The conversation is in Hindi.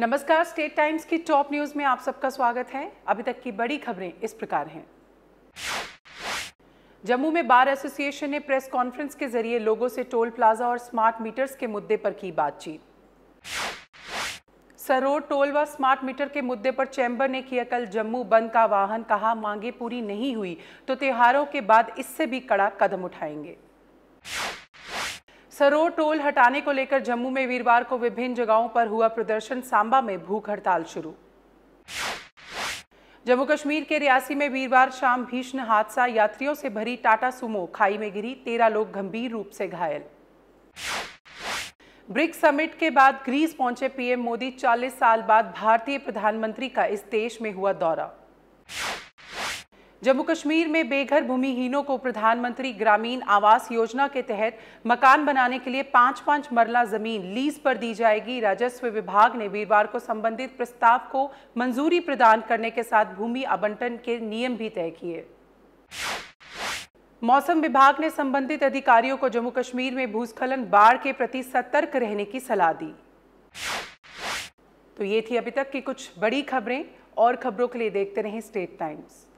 नमस्कार स्टेट टाइम्स की टॉप न्यूज में आप सबका स्वागत है अभी तक की बड़ी खबरें इस प्रकार हैं जम्मू में बार एसोसिएशन ने प्रेस कॉन्फ्रेंस के जरिए लोगों से टोल प्लाजा और स्मार्ट मीटर्स के मुद्दे पर की बातचीत सरोड टोल व स्मार्ट मीटर के मुद्दे पर चैम्बर ने किया कल जम्मू बंद का वाहन कहा मांगे पूरी नहीं हुई तो त्योहारों के बाद इससे भी कड़ा कदम उठाएंगे सरो टोल हटाने को लेकर जम्मू में वीरवार को विभिन्न जगहों पर हुआ प्रदर्शन सांबा में भूख हड़ताल शुरू जम्मू कश्मीर के रियासी में वीरवार शाम भीषण हादसा यात्रियों से भरी टाटा सुमो खाई में गिरी तेरह लोग गंभीर रूप से घायल ब्रिक्स समिट के बाद ग्रीस पहुंचे पीएम मोदी 40 साल बाद भारतीय प्रधानमंत्री का इस देश में हुआ दौरा जम्मू कश्मीर में बेघर भूमिहीनों को प्रधानमंत्री ग्रामीण आवास योजना के तहत मकान बनाने के लिए पांच पांच मरला जमीन लीज पर दी जाएगी राजस्व विभाग ने वीरवार को संबंधित प्रस्ताव को मंजूरी प्रदान करने के साथ भूमि आवंटन के नियम भी तय किए मौसम विभाग ने संबंधित अधिकारियों को जम्मू कश्मीर में भूस्खलन बाढ़ के प्रति सतर्क रहने की सलाह दी तो ये थी अभी तक की कुछ बड़ी खबरें और खबरों के लिए देखते रहें स्टेट टाइम्स